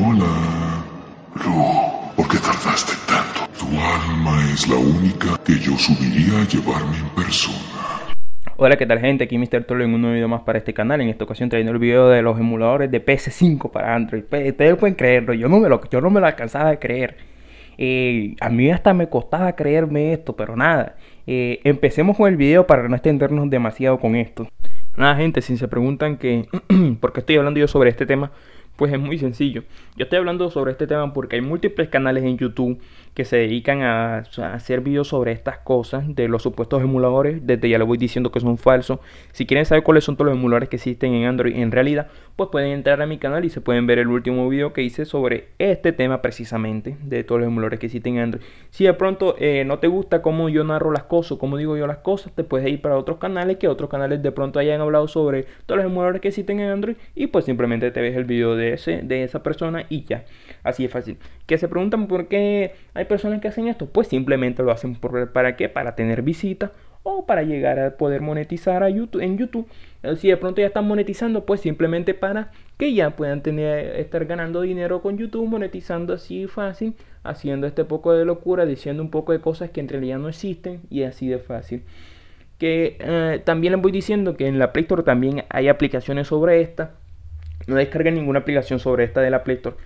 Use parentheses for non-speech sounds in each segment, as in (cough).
Hola. Lu, ¿por qué tardaste tanto? Tu alma es la única que yo subiría a llevarme en persona. Hola, ¿qué tal gente? Aquí Mr. Troll en un nuevo video más para este canal. En esta ocasión trayendo el video de los emuladores de PS5 para Android. Ustedes pueden creerlo, yo no me lo, yo no me lo alcanzaba a creer. Eh, a mí hasta me costaba creerme esto, pero nada. Eh, empecemos con el video para no extendernos demasiado con esto. Nada, gente, si se preguntan que (clears throat) por qué estoy hablando yo sobre este tema, pues es muy sencillo. Yo estoy hablando sobre este tema porque hay múltiples canales en YouTube que se dedican a, hacer videos sobre estas cosas de los supuestos emuladores. Desde ya les voy diciendo que son falsos. Si quieren saber cuáles son todos los emuladores que existen en Android en realidad, pues pueden entrar a mi canal y se pueden ver el último video que hice sobre este tema precisamente de todos los emuladores que existen en Android. Si de pronto eh, no te gusta cómo yo narro las cosas, cómo digo yo las cosas, te puedes ir para otros canales que otros canales de pronto hayan hablado sobre todos los emuladores que existen en Android y pues simplemente te ves el video de de, esa persona y ya. Así de fácil. Que se preguntan por qué hay personas que hacen esto. Pues simplemente lo hacen para qué? Para tener visitas o para llegar a poder monetizar a YouTube, en YouTube. Si de pronto ya están monetizando, pues simplemente para que ya puedan tener, estar ganando dinero con YouTube, monetizando así fácil, haciendo este poco de locura, diciendo un poco de cosas que en realidad no existen y así de fácil. Que eh, también les voy diciendo que en la Play Store también hay aplicaciones sobre esta no descarguen ninguna aplicación sobre esta de la Play Store.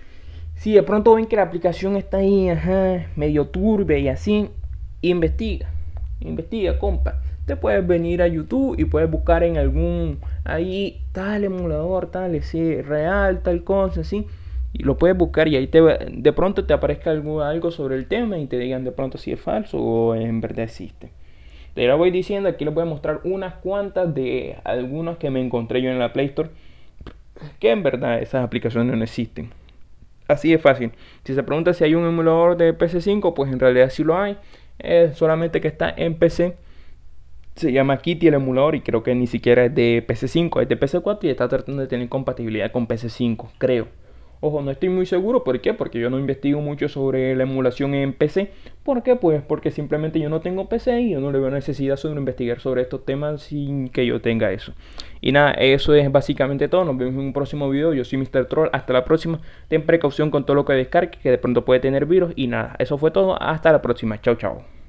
Si de pronto ven que la aplicación está ahí, ajá, medio turbia y así, investiga. Investiga, compa. Te puedes venir a YouTube y puedes buscar en algún ahí tal emulador, tal, ese real, tal cosa, así. Y lo puedes buscar y ahí te de pronto te aparezca algo, sobre el tema y te digan de pronto si es falso o en verdad existe. Te lo voy diciendo, aquí les voy a mostrar unas cuantas de algunas que me encontré yo en la Play Store que en verdad esas aplicaciones no existen. Así de fácil. Si se pregunta si hay un emulador de PC5, pues en realidad sí lo hay. solamente que está en PC. Se llama Kitty el emulador y creo que ni siquiera es de PC5, es de PC4 y está tratando de tener compatibilidad con PC5, creo. Ojo, no estoy muy seguro, ¿por qué? Porque yo no investigo mucho sobre la emulación en PC. ¿Por qué? Pues porque simplemente yo no tengo PC y yo no le veo necesidad sobre investigar sobre estos temas sin que yo tenga eso. Y nada, eso es básicamente todo. Nos vemos en un próximo video. Yo soy Mr. Troll. Hasta la próxima. Ten precaución con todo lo que descargue, que de pronto puede tener virus. Y nada, eso fue todo. Hasta la próxima. Chao, chao.